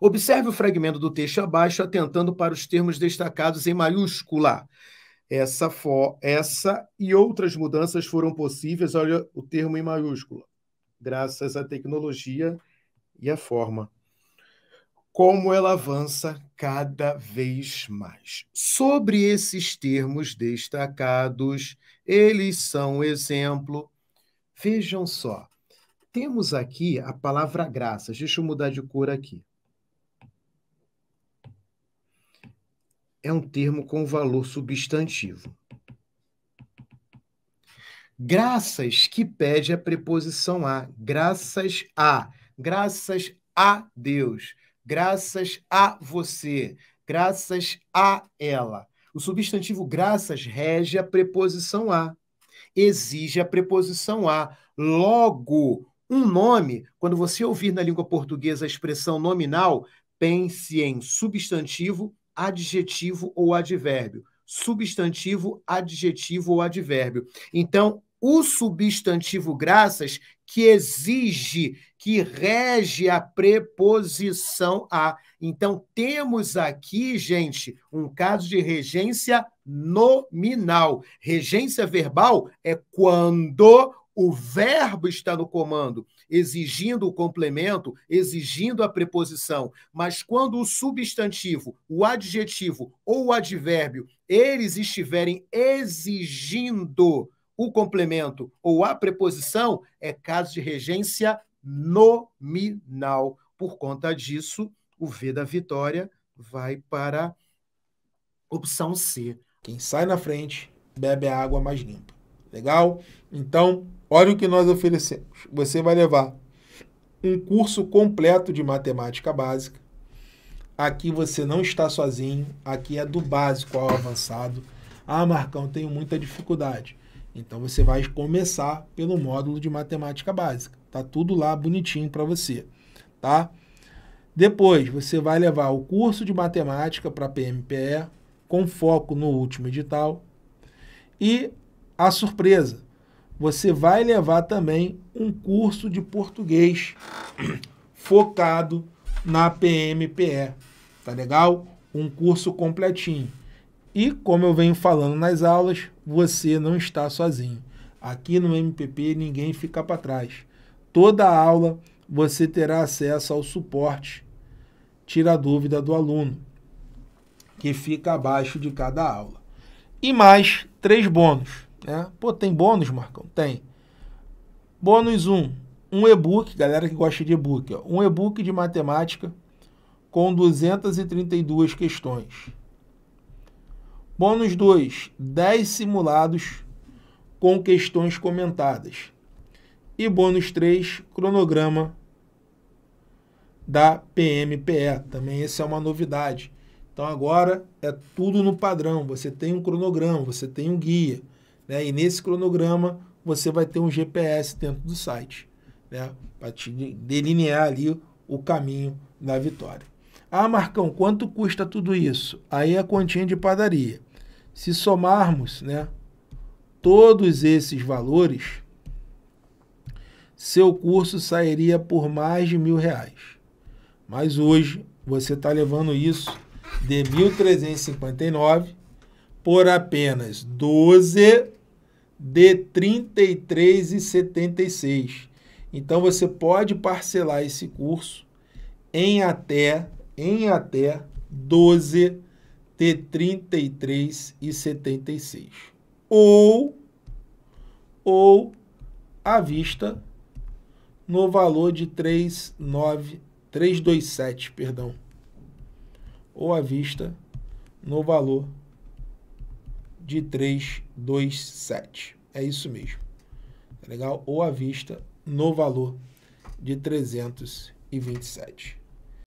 Observe o fragmento do texto abaixo, atentando para os termos destacados em maiúscula. Essa, for, essa e outras mudanças foram possíveis, olha o termo em maiúscula, graças à tecnologia e à forma. Como ela avança cada vez mais. Sobre esses termos destacados, eles são exemplo. Vejam só, temos aqui a palavra graças. Deixa eu mudar de cor aqui. é um termo com valor substantivo. Graças que pede a preposição a, graças a, graças a Deus, graças a você, graças a ela. O substantivo graças rege a preposição a, exige a preposição a. Logo, um nome, quando você ouvir na língua portuguesa a expressão nominal, pense em substantivo adjetivo ou advérbio. Substantivo, adjetivo ou advérbio. Então, o substantivo graças que exige, que rege a preposição a. Então, temos aqui, gente, um caso de regência nominal. Regência verbal é quando o verbo está no comando, exigindo o complemento, exigindo a preposição, mas quando o substantivo, o adjetivo ou o advérbio, eles estiverem exigindo o complemento ou a preposição, é caso de regência nominal. Por conta disso, o V da vitória vai para opção C. Quem sai na frente bebe a água mais limpa. Legal? Então, olha o que nós oferecemos. Você vai levar um curso completo de matemática básica. Aqui você não está sozinho, aqui é do básico ao avançado. Ah, Marcão, tenho muita dificuldade. Então você vai começar pelo módulo de matemática básica. Tá tudo lá bonitinho para você, tá? Depois você vai levar o curso de matemática para PMPE com foco no último edital e a surpresa, você vai levar também um curso de português focado na PMPE, tá legal? Um curso completinho. E como eu venho falando nas aulas, você não está sozinho. Aqui no MPP ninguém fica para trás. Toda aula você terá acesso ao suporte Tira a dúvida do aluno, que fica abaixo de cada aula. E mais três bônus é. Pô, tem bônus, Marcão? Tem. Bônus 1, um, um e-book, galera que gosta de e-book, um e-book de matemática com 232 questões. Bônus 2, 10 simulados com questões comentadas. E bônus 3, cronograma da PMPE. Também essa é uma novidade. Então agora é tudo no padrão. Você tem um cronograma, você tem um guia. Né? E nesse cronograma você vai ter um GPS dentro do site, né? para te delinear ali o caminho da vitória. Ah, Marcão, quanto custa tudo isso? Aí a é continha de padaria. Se somarmos né, todos esses valores, seu curso sairia por mais de mil reais. Mas hoje você está levando isso de 1.359 por apenas 12 de 33,76. Então você pode parcelar esse curso em até em até 12 de 33,76. Ou ou à vista no valor de 39 327, perdão. Ou à vista no valor de 327. É isso mesmo. Tá legal? Ou à vista no valor de 327.